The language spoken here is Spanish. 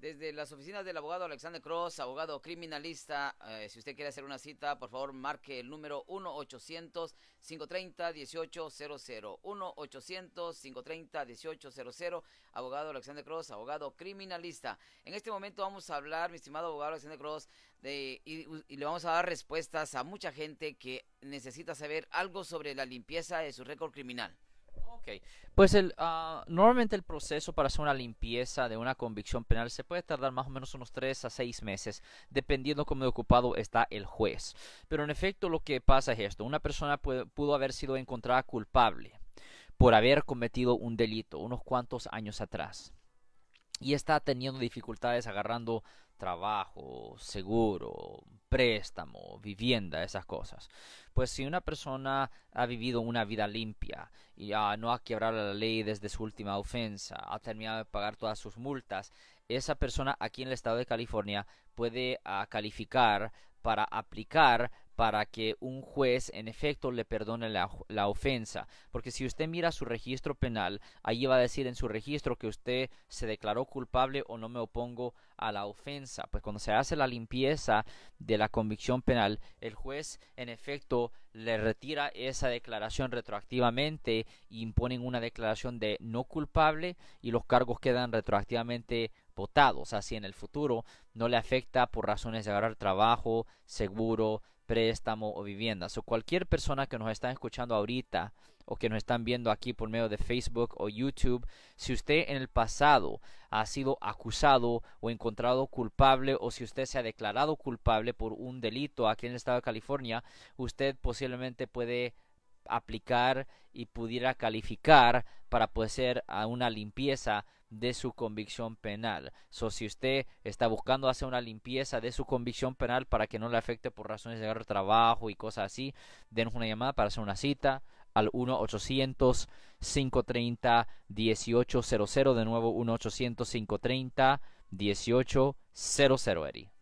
Desde las oficinas del abogado Alexander Cross, abogado criminalista, eh, si usted quiere hacer una cita, por favor marque el número 1-800-530-1800. 1-800-530-1800. Abogado Alexander Cross, abogado criminalista. En este momento vamos a hablar, mi estimado abogado Alexander Cross, de, y le vamos a dar respuestas a mucha gente que necesita saber algo sobre la limpieza de su récord criminal. Ok, pues el, ah, normalmente el proceso para hacer una limpieza de una convicción penal se puede tardar más o menos unos tres a seis meses, dependiendo cómo ocupado está el juez. Pero en efecto lo que pasa es esto, una persona pudo haber sido encontrada culpable por haber cometido un delito unos cuantos años atrás y está teniendo dificultades agarrando trabajo, seguro, préstamo, vivienda, esas cosas. Pues si una persona ha vivido una vida limpia y no ha quebrado la ley desde su última ofensa, ha terminado de pagar todas sus multas, esa persona aquí en el estado de California puede ah, calificar para aplicar para que un juez en efecto le perdone la, la, ofensa. Porque si usted mira su registro penal, ahí va a decir en su registro que usted se declaró culpable o no me opongo a la ofensa. Pues cuando se hace la limpieza de la convicción penal, el juez en efecto le retira esa declaración retroactivamente e imponen una declaración de no culpable y los cargos quedan retroactivamente votados, así en el futuro no le afecta por razones de agarrar trabajo, seguro, préstamo o vivienda. O cualquier persona que nos está escuchando ahorita o que nos están viendo aquí por medio de Facebook o YouTube, si usted en el pasado ha sido acusado o encontrado culpable o si usted se ha declarado culpable por un delito aquí en el estado de California, usted posiblemente puede aplicar y pudiera calificar para poder ser a una limpieza de su convicción penal. So, si usted está buscando hacer una limpieza de su convicción penal para que no le afecte por razones de trabajo y cosas así, denos una llamada para hacer una cita al 1-800-530-1800. De nuevo, 1-800-530-1800, Eri.